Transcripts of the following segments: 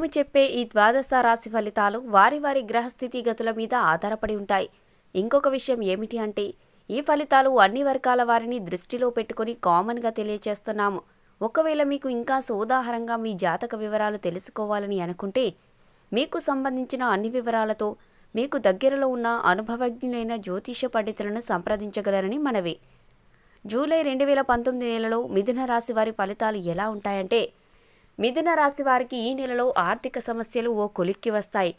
మేము చెప్పే ఈ ద్వాదశ రాశి ఫలితాలు వారి వారి గ్రహస్థితి గతుల మీద ఆధారపడి ఉంటాయి ఇంకొక విషయం ఏమిటి అంటే ఈ ఫలితాలు అన్ని వర్గాల వారిని దృష్టిలో పెట్టుకుని కామన్గా తెలియచేస్తున్నాము ఒకవేళ మీకు ఇంకా సోదాహరంగా మీ జాతక వివరాలు తెలుసుకోవాలని అనుకుంటే మీకు సంబంధించిన అన్ని వివరాలతో మీకు దగ్గరలో ఉన్న అనుభవజ్ఞులైన జ్యోతిష పండితులను సంప్రదించగలరని మనవి జూలై రెండు వేల పంతొమ్మిది నెలలో మిథున రాశి వారి ఫలితాలు ఎలా ఉంటాయంటే మిథున రాశి వారికి ఈ నెలలో ఆర్థిక సమస్యలు ఓ కొలిక్కి వస్తాయి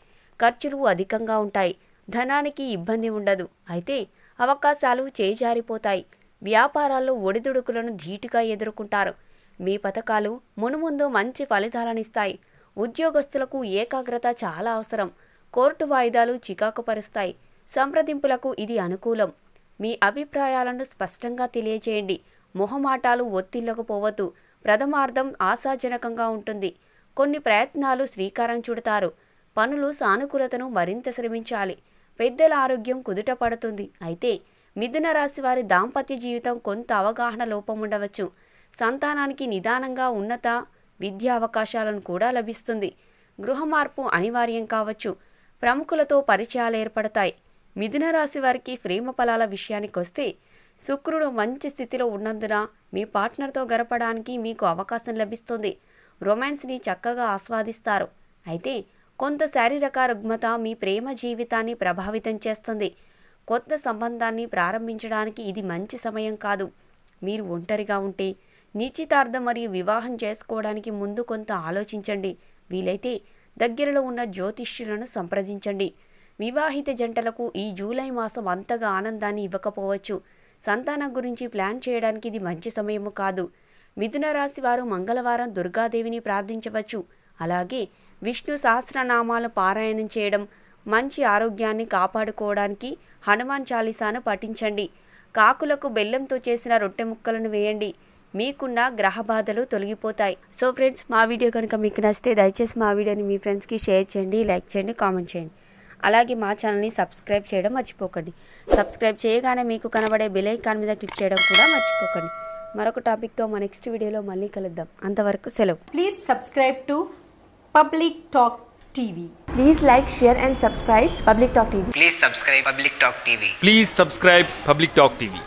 ఖర్చులు అధికంగా ఉంటాయి ధనానికి ఇబ్బంది ఉండదు అయితే అవకాశాలు చేజారిపోతాయి వ్యాపారాల్లో ఒడిదుడుకులను ధీటుగా ఎదుర్కొంటారు మీ పథకాలు మునుముందు మంచి ఫలితాలనిస్తాయి ఉద్యోగస్తులకు ఏకాగ్రత చాలా అవసరం కోర్టు వాయిదాలు చికాకుపరుస్తాయి సంప్రదింపులకు ఇది అనుకూలం మీ అభిప్రాయాలను స్పష్టంగా తెలియచేయండి మొహమాటాలు ఒత్తిళ్లకు పోవద్దు ప్రథమార్థం ఆశాజనకంగా ఉంటుంది కొన్ని ప్రయత్నాలు శ్రీకారం చుడతారు పనులు సానుకూలతను మరింత శ్రమించాలి పెద్దల ఆరోగ్యం కుదుట పడుతుంది అయితే మిథున రాశి వారి దాంపత్య జీవితం కొంత అవగాహన లోపం ఉండవచ్చు సంతానానికి నిదానంగా ఉన్నత విద్యా అవకాశాలను కూడా లభిస్తుంది గృహ మార్పు అనివార్యం కావచ్చు ప్రముఖులతో పరిచయాలు ఏర్పడతాయి మిథున రాశి వారికి ప్రేమ ఫలాల విషయానికొస్తే శుక్రుడు మంచి స్థితిలో ఉన్నందున మీ పార్ట్నర్తో గడపడానికి మీకు అవకాశం లభిస్తుంది రొమాన్స్ని చక్కగా ఆస్వాదిస్తారు అయితే కొంత శారీరక రుగ్మత మీ ప్రేమ జీవితాన్ని ప్రభావితం చేస్తుంది కొత్త సంబంధాన్ని ప్రారంభించడానికి ఇది మంచి సమయం కాదు మీరు ఒంటరిగా ఉంటే నిశ్చితార్థం మరియు వివాహం చేసుకోవడానికి ముందు కొంత ఆలోచించండి వీలైతే దగ్గరలో ఉన్న జ్యోతిష్యులను సంప్రదించండి వివాహిత జంటలకు ఈ జూలై మాసం అంతగా ఆనందాన్ని ఇవ్వకపోవచ్చు సంతానం గురించి ప్లాన్ చేయడానికి ఇది మంచి సమయము కాదు మిథున రాశి వారు మంగళవారం దుర్గాదేవిని ప్రార్థించవచ్చు అలాగే విష్ణు సహస్రనామాలు పారాయణం చేయడం మంచి ఆరోగ్యాన్ని కాపాడుకోవడానికి హనుమాన్ చాలీసాను పఠించండి కాకులకు బెల్లంతో చేసిన రొట్టె ముక్కలను వేయండి మీకున్న గ్రహ బాధలు తొలగిపోతాయి సో ఫ్రెండ్స్ మా వీడియో కనుక మీకు నచ్చితే దయచేసి మా వీడియోని మీ ఫ్రెండ్స్కి షేర్ చేయండి లైక్ చేయండి కామెంట్ చేయండి అలాగే మా ఛానల్ని సబ్స్క్రైబ్ చేయడం మర్చిపోకండి సబ్స్క్రైబ్ చేయగానే మీకు కనబడే బెల్ మీద క్లిక్ చేయడం కూడా మర్చిపోకండి మరొక టాపిక్తో మా నెక్స్ట్ వీడియోలో మళ్ళీ కలుద్దాం అంతవరకు సెలవు please subscribe to public talk TV please like share and subscribe public talk TV please subscribe public talk TV please subscribe public talk TV